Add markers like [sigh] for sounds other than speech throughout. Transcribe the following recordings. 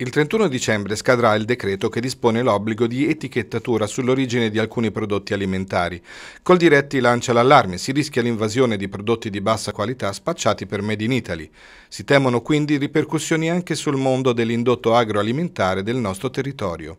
Il 31 dicembre scadrà il decreto che dispone l'obbligo di etichettatura sull'origine di alcuni prodotti alimentari. Col diretti lancia l'allarme, si rischia l'invasione di prodotti di bassa qualità spacciati per Made in Italy. Si temono quindi ripercussioni anche sul mondo dell'indotto agroalimentare del nostro territorio.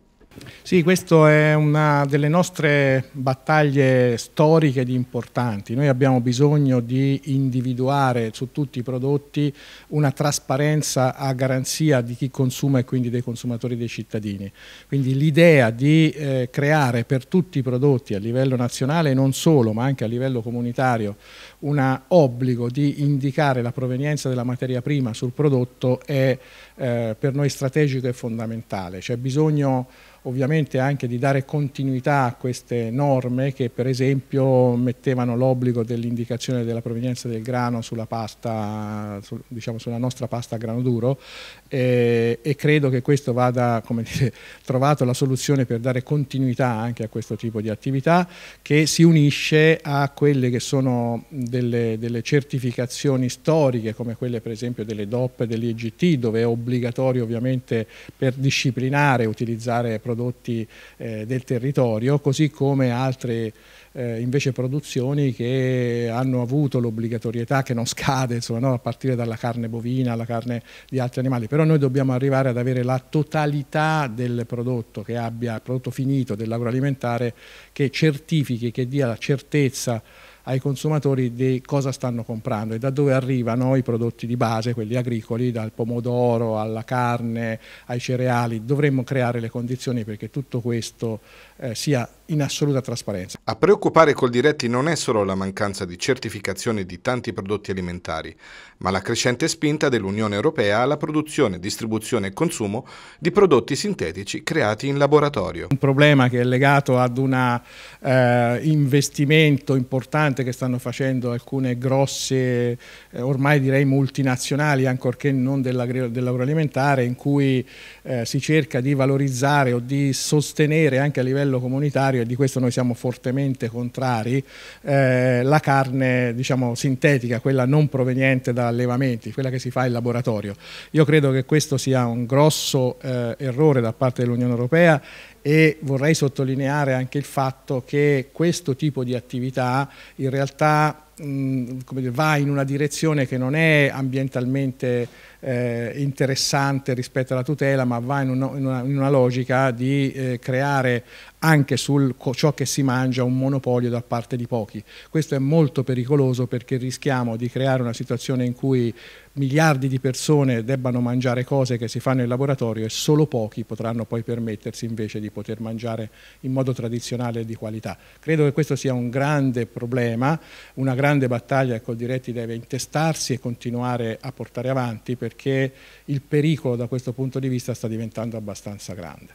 Sì, questa è una delle nostre battaglie storiche ed importanti. Noi abbiamo bisogno di individuare su tutti i prodotti una trasparenza a garanzia di chi consuma e quindi dei consumatori e dei cittadini. Quindi l'idea di eh, creare per tutti i prodotti a livello nazionale e non solo, ma anche a livello comunitario, un obbligo di indicare la provenienza della materia prima sul prodotto è eh, per noi strategico e fondamentale. C'è bisogno ovviamente anche di dare continuità a queste norme che per esempio mettevano l'obbligo dell'indicazione della provenienza del grano sulla, pasta, su, diciamo, sulla nostra pasta a grano duro eh, e credo che questo vada dire, [laughs] trovato la soluzione per dare continuità anche a questo tipo di attività che si unisce a quelle che sono delle, delle certificazioni storiche come quelle per esempio delle DOP e dell'IGT dove è obbligatorio ovviamente per disciplinare utilizzare prodotti prodotti eh, del territorio, così come altre eh, invece produzioni che hanno avuto l'obbligatorietà che non scade, insomma, no? a partire dalla carne bovina, alla carne di altri animali, però noi dobbiamo arrivare ad avere la totalità del prodotto che abbia, prodotto finito dell'agroalimentare che certifichi, che dia la certezza ai consumatori di cosa stanno comprando e da dove arrivano i prodotti di base, quelli agricoli, dal pomodoro alla carne, ai cereali. Dovremmo creare le condizioni perché tutto questo eh, sia in assoluta trasparenza. A preoccupare col diretti non è solo la mancanza di certificazione di tanti prodotti alimentari, ma la crescente spinta dell'Unione Europea alla produzione, distribuzione e consumo di prodotti sintetici creati in laboratorio. Un problema che è legato ad un eh, investimento importante importante che stanno facendo alcune grosse, eh, ormai direi multinazionali, ancorché non dell'agroalimentare, in cui eh, si cerca di valorizzare o di sostenere anche a livello comunitario, e di questo noi siamo fortemente contrari, eh, la carne diciamo, sintetica, quella non proveniente da allevamenti, quella che si fa in laboratorio. Io credo che questo sia un grosso eh, errore da parte dell'Unione Europea e vorrei sottolineare anche il fatto che questo tipo di attività in realtà Mm, come dire, va in una direzione che non è ambientalmente eh, interessante rispetto alla tutela, ma va in, uno, in, una, in una, logica di eh, creare anche su ciò che si mangia un monopolio da parte di pochi. Questo è molto pericoloso perché rischiamo di creare una situazione in cui miliardi di persone debbano mangiare cose che si fanno in laboratorio e solo pochi potranno poi permettersi invece di poter mangiare in modo tradizionale e di qualità. Credo che questo sia un grande problema, una grande grande battaglia che Coldiretti deve intestarsi e continuare a portare avanti perché il pericolo da questo punto di vista sta diventando abbastanza grande.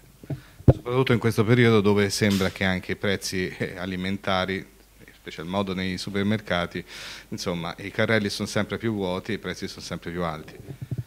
Soprattutto in questo periodo dove sembra che anche i prezzi eh, alimentari, in special modo nei supermercati, insomma i carrelli sono sempre più vuoti e i prezzi sono sempre più alti.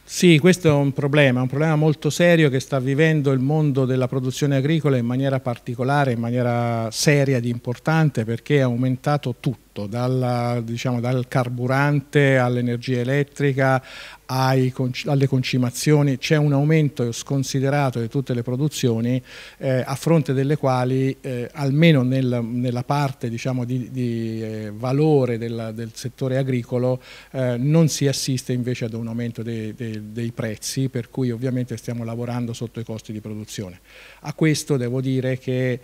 Sì, questo è un problema, un problema molto serio che sta vivendo il mondo della produzione agricola in maniera particolare, in maniera seria ed importante perché è aumentato tutto tutto, dalla, diciamo, dal carburante all'energia elettrica ai, alle concimazioni, c'è un aumento sconsiderato di tutte le produzioni eh, a fronte delle quali eh, almeno nel, nella parte diciamo, di, di eh, valore del, del, settore agricolo eh, non si assiste invece ad un aumento dei, dei, dei prezzi per cui ovviamente stiamo lavorando sotto i costi di produzione. A questo devo dire che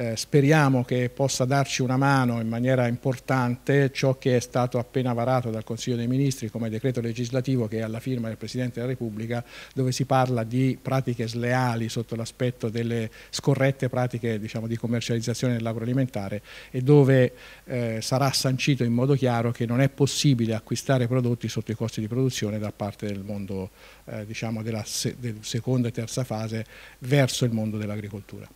eh, speriamo che possa darci una mano in maniera importante ciò che è stato appena varato dal Consiglio dei Ministri come decreto legislativo che è alla firma del Presidente della Repubblica dove si parla di pratiche sleali sotto l'aspetto delle scorrette pratiche diciamo, di commercializzazione dell'agroalimentare e dove eh, sarà sancito in modo chiaro che non è possibile acquistare prodotti sotto i costi di produzione da parte del mondo eh, diciamo della se del seconda e terza fase verso il mondo dell'agricoltura.